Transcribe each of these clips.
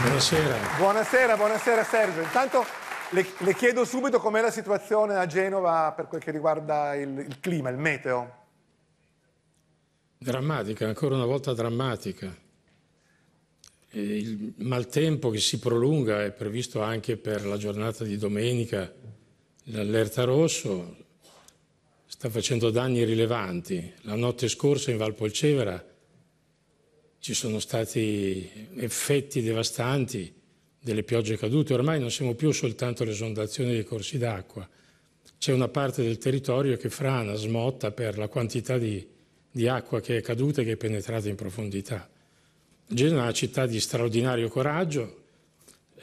Buonasera. Buonasera, buonasera Sergio. Intanto le, le chiedo subito com'è la situazione a Genova per quel che riguarda il, il clima, il meteo. Drammatica, ancora una volta drammatica. Il maltempo che si prolunga è previsto anche per la giornata di domenica, l'allerta rosso sta facendo danni rilevanti. La notte scorsa in Val Polcevera ci sono stati effetti devastanti delle piogge cadute, ormai non siamo più soltanto l'esondazione dei corsi d'acqua, c'è una parte del territorio che frana, smotta per la quantità di, di acqua che è caduta e che è penetrata in profondità. Genova è una città di straordinario coraggio,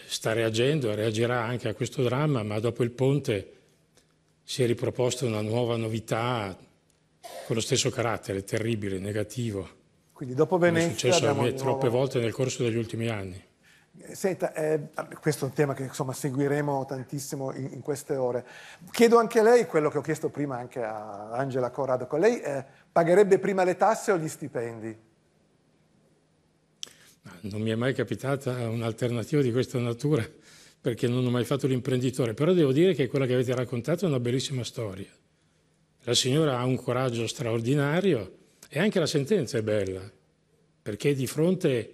sta reagendo e reagirà anche a questo dramma, ma dopo il ponte si è riproposta una nuova novità con lo stesso carattere terribile, negativo quindi dopo Venezia... È successo a me, nuovo... troppe volte nel corso degli ultimi anni. Eh, senta, eh, questo è un tema che insomma, seguiremo tantissimo in, in, queste ore. Chiedo anche a lei quello che ho chiesto prima anche a Angela Corrado. Lei eh, pagherebbe prima le tasse o gli stipendi? Non mi è mai capitata un'alternativa di questa natura perché non ho mai fatto l'imprenditore, però devo dire che quella che avete raccontato è una bellissima storia. La signora ha un coraggio straordinario e anche la sentenza è bella, perché di fronte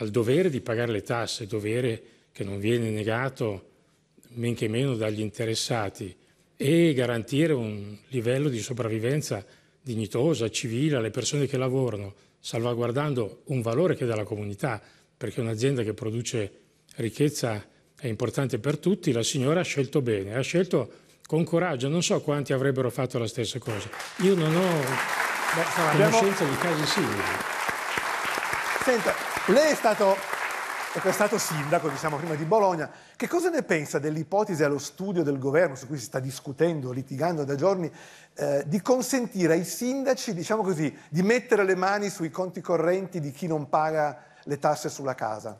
al dovere di pagare le tasse, dovere che non viene negato men che meno dagli interessati, e garantire un livello di sopravvivenza dignitosa, civile alle persone che lavorano, salvaguardando un valore che è la comunità, perché un'azienda che produce ricchezza è importante per tutti, la signora ha scelto bene, ha scelto con coraggio, non so quanti avrebbero fatto la stessa cosa. Io non ho Beh, insomma, conoscenza di casi simili. Senta, lei è stato, è stato sindaco, diciamo, prima di Bologna. Che cosa ne pensa dell'ipotesi allo studio del governo, su cui si sta discutendo, litigando da giorni, eh, di consentire ai sindaci, diciamo così, di mettere le mani sui conti correnti di chi non paga le tasse sulla casa?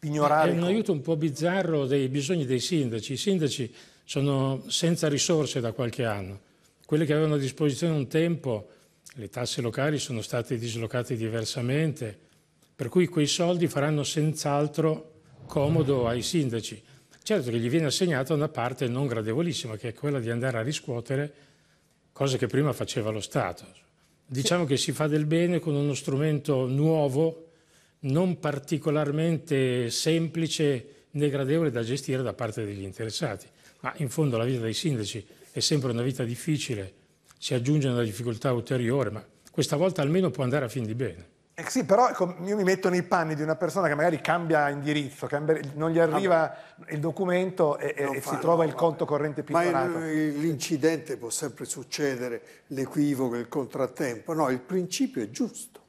Ignorare. È un aiuto un po' bizzarro dei bisogni dei sindaci. I sindaci sono senza risorse da qualche anno quelle che avevano a disposizione un tempo, le tasse locali sono state dislocate diversamente, per cui quei soldi faranno senz'altro comodo ai sindaci. Certo che gli viene assegnata una parte non gradevolissima, che è quella di andare a riscuotere cose che prima faceva lo Stato. Diciamo sì. che si fa del bene con uno strumento nuovo, non particolarmente semplice né gradevole da gestire da parte degli interessati. Ma in fondo la vita dei sindaci è sempre una vita difficile, si aggiunge una difficoltà ulteriore, ma questa volta almeno può andare a fin di bene. Eh sì, però io mi metto nei panni di una persona che magari cambia indirizzo, cambia, non gli arriva vabbè. Ah. il documento e, e si trova il vabbè. conto corrente pitturato. Ma l'incidente può sempre succedere, l'equivoco, il contrattempo. No, il principio è giusto.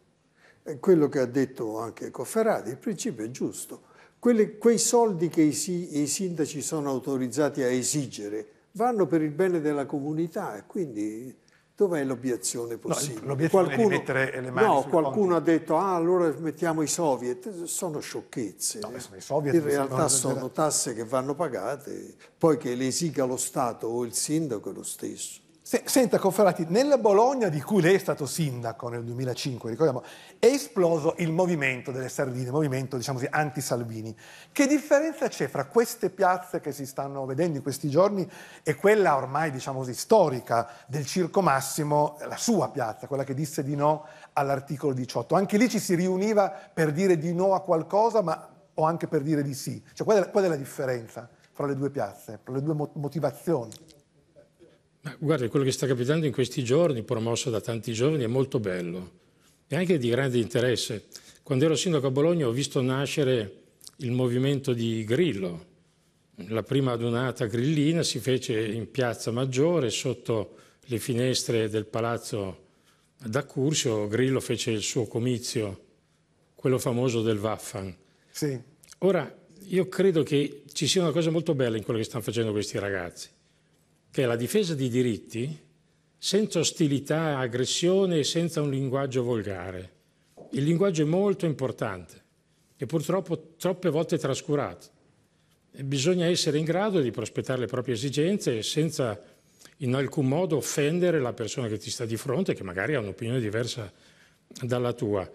È quello che ha detto anche Cofferati, il principio è giusto. Quelli, quei soldi che i, i sindaci sono autorizzati a esigere vanno per il bene della comunità e quindi dov'è l'obiezione possibile? No, l'obiezione qualcuno, è mettere le mani No, qualcuno ha detto, ah, allora mettiamo i soviet. Sono sciocchezze. No, sono in realtà sono tasse che vanno pagate, poi che le esiga lo Stato o il sindaco è lo stesso senta Cofferati, nella Bologna di cui lei è stato sindaco nel 2005, ricordiamo, è esploso il movimento delle sardine, il movimento diciamo così, anti-Salvini. Che differenza c'è fra queste piazze che si stanno vedendo in questi giorni e quella ormai diciamo così, storica del Circo Massimo, la sua piazza, quella che disse di no all'articolo 18? Anche lì ci si riuniva per dire di no a qualcosa, ma o anche per dire di sì. Cioè, qual è, qual è la differenza fra le due piazze, fra le due motivazioni? Ma guarda, quello che sta capitando in questi giorni, promosso da tanti giovani, è molto bello e anche di grande interesse. Quando ero sindaco a Bologna ho visto nascere il movimento di Grillo. La prima adunata grillina si fece in Piazza Maggiore, sotto le finestre del palazzo da Cursio. Grillo fece il suo comizio, quello famoso del Waffan. Sì. Ora, io credo che ci sia una cosa molto bella in quello che stanno facendo questi ragazzi che la difesa di diritti senza ostilità, aggressione e senza un linguaggio volgare. Il linguaggio è molto importante e purtroppo troppe volte trascurato. E bisogna essere in grado di prospettare le proprie esigenze senza in alcun modo offendere la persona che ti sta di fronte, che magari ha un'opinione diversa dalla tua.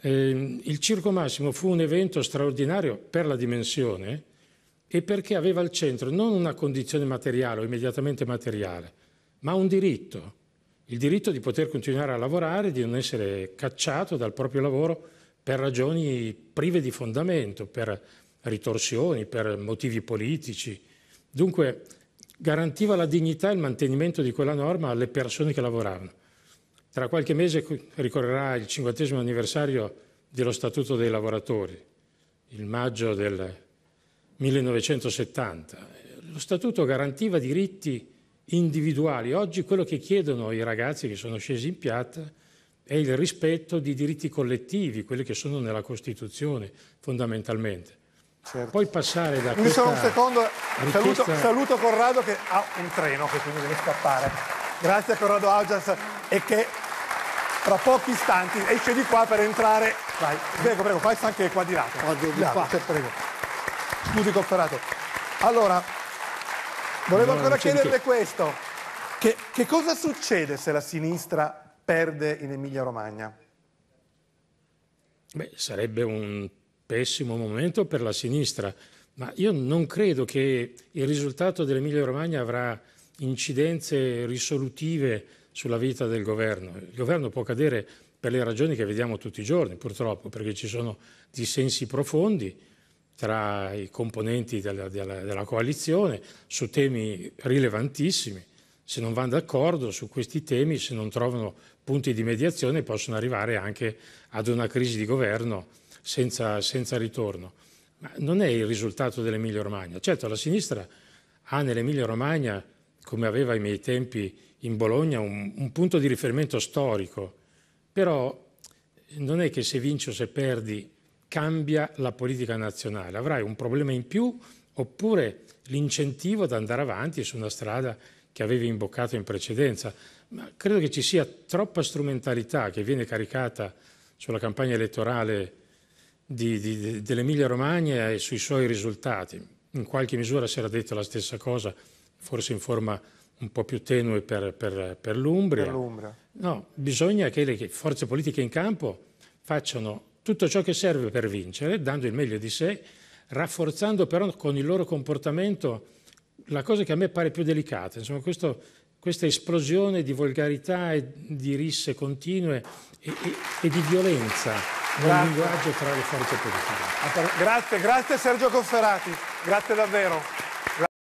Eh, il Circo Massimo fu un evento straordinario per la dimensione, e perché aveva al centro non una condizione materiale o immediatamente materiale, ma un diritto, il diritto di poter continuare a lavorare, di non essere cacciato dal proprio lavoro per ragioni prive di fondamento, per ritorsioni, per motivi politici. Dunque garantiva la dignità e il mantenimento di quella norma alle persone che lavoravano. Tra qualche mese ricorrerà il cinquantesimo anniversario dello Statuto dei lavoratori, il maggio del 1970. Lo statuto garantiva diritti individuali. Oggi quello che chiedono i ragazzi che sono scesi in piazza è il rispetto di diritti collettivi, quelli che sono nella Costituzione fondamentalmente. Certo. Poi passare da questa... solo un secondo, richiesta... saluto, saluto, Corrado che ha un treno che quindi deve scappare. Grazie a Corrado Augias e che tra pochi istanti esce di qua per entrare... Vai, prego, prego, passa anche qua di là. Qua, di là, prego. Scusi, Cofferato. Allora, volevo no, ancora chiederle questo. Che, che cosa succede se la sinistra perde in Emilia-Romagna? Beh, sarebbe un pessimo momento per la sinistra, ma io non credo che il risultato dell'Emilia Romagna avrà incidenze risolutive sulla vita del governo. Il governo può cadere per le ragioni che vediamo tutti i giorni, purtroppo, perché ci sono dissensi profondi, tra i componenti della, della, della coalizione su temi rilevantissimi. Se non vanno d'accordo su questi temi, se non trovano punti di mediazione, possono arrivare anche ad una crisi di governo senza, senza ritorno. Ma non è il risultato dell'Emilia Romagna. Certo, la sinistra ha nell'Emilia Romagna, come aveva ai miei tempi in Bologna, un, un punto di riferimento storico, però non è che se vinci o se perdi cambia la politica nazionale, avrai un problema in più oppure l'incentivo ad andare avanti su una strada che avevi imboccato in precedenza. Ma credo che ci sia troppa strumentalità che viene caricata sulla campagna elettorale dell'Emilia Romagna e sui suoi risultati. In qualche misura si era detto la stessa cosa, forse in forma un po' più tenue per, per, per l'Umbria. No, bisogna che le forze politiche in campo facciano tutto ciò che serve per vincere, dando il meglio di sé, rafforzando però con il loro comportamento la cosa che a me pare più delicata, insomma questo, questa esplosione di volgarità e di risse continue e, e, e di violenza nel linguaggio tra le forze politiche. Grazie, grazie Sergio Cofferati, grazie davvero.